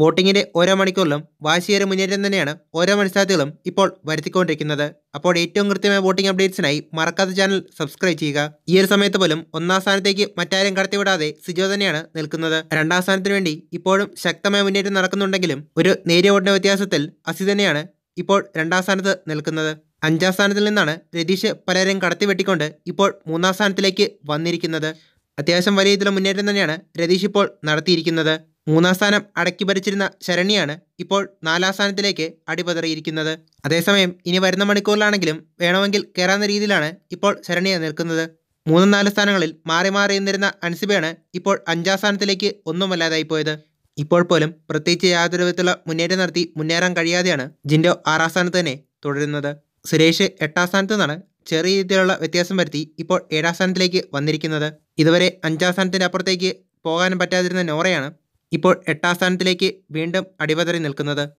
വോട്ടിങ്ങിന്റെ ഓരോ മണിക്കൂറിലും വാശിയേറെ മുന്നേറ്റം തന്നെയാണ് ഓരോ മത്സരാർത്ഥികളും ഇപ്പോൾ വരുത്തിക്കൊണ്ടിരിക്കുന്നത് അപ്പോൾ ഏറ്റവും കൃത്യമായ വോട്ടിംഗ് അപ്ഡേറ്റ്സിനായി മറക്കാത്ത ചാനൽ സബ്സ്ക്രൈബ് ചെയ്യുക ഈ ഒരു സമയത്ത് പോലും ഒന്നാം സ്ഥാനത്തേക്ക് മറ്റാരും കടത്തിവിടാതെ സിജോ തന്നെയാണ് നിൽക്കുന്നത് രണ്ടാം സ്ഥാനത്തിന് വേണ്ടി ഇപ്പോഴും ശക്തമായ മുന്നേറ്റം നടക്കുന്നുണ്ടെങ്കിലും ഒരു നേരിയ വോട്ടിന്റെ വ്യത്യാസത്തിൽ അസി തന്നെയാണ് ഇപ്പോൾ രണ്ടാം സ്ഥാനത്ത് നിൽക്കുന്നത് അഞ്ചാം സ്ഥാനത്തിൽ നിന്നാണ് രതീഷ് പലരും കടത്തിവെട്ടിക്കൊണ്ട് ഇപ്പോൾ മൂന്നാം സ്ഥാനത്തിലേക്ക് വന്നിരിക്കുന്നത് അത്യാവശ്യം വലിയ രീതിയിലുള്ള മുന്നേറ്റം തന്നെയാണ് രതീഷ് ഇപ്പോൾ നടത്തിയിരിക്കുന്നത് മൂന്നാം സ്ഥാനം അടക്കി ഭരിച്ചിരുന്ന ശരണിയാണ് ഇപ്പോൾ നാലാം സ്ഥാനത്തിലേക്ക് അടിപതറിയിരിക്കുന്നത് അതേസമയം ഇനി വരുന്ന മണിക്കൂറിലാണെങ്കിലും വേണമെങ്കിൽ കയറാവുന്ന രീതിയിലാണ് ഇപ്പോൾ ശരണിയ നിൽക്കുന്നത് മൂന്നും നാല് സ്ഥാനങ്ങളിൽ മാറി മാറി നിന്നിരുന്ന അൻസിബയാണ് ഇപ്പോൾ അഞ്ചാം സ്ഥാനത്തിലേക്ക് ഒന്നുമല്ലാതായി പോയത് ഇപ്പോൾ പോലും പ്രത്യേകിച്ച് യാതൊരു വിധത്തിലുള്ള മുന്നേറ്റം നടത്തി മുന്നേറാൻ കഴിയാതെയാണ് ജിൻഡോ ആറാം സ്ഥാനത്ത് തന്നെ തുടരുന്നത് സുരേഷ് എട്ടാം സ്ഥാനത്ത് നിന്നാണ് ചെറിയ രീതിയിലുള്ള വ്യത്യാസം വരുത്തി ഇപ്പോൾ ഏഴാം സ്ഥാനത്തിലേക്ക് വന്നിരിക്കുന്നത് ഇതുവരെ അഞ്ചാം സ്ഥാനത്തിൻ്റെ അപ്പുറത്തേക്ക് പോകാൻ പറ്റാതിരുന്ന നോറയാണ് ഇപ്പോൾ എട്ടാം സ്ഥാനത്തിലേക്ക് വീണ്ടും അടിപതറി നിൽക്കുന്നത്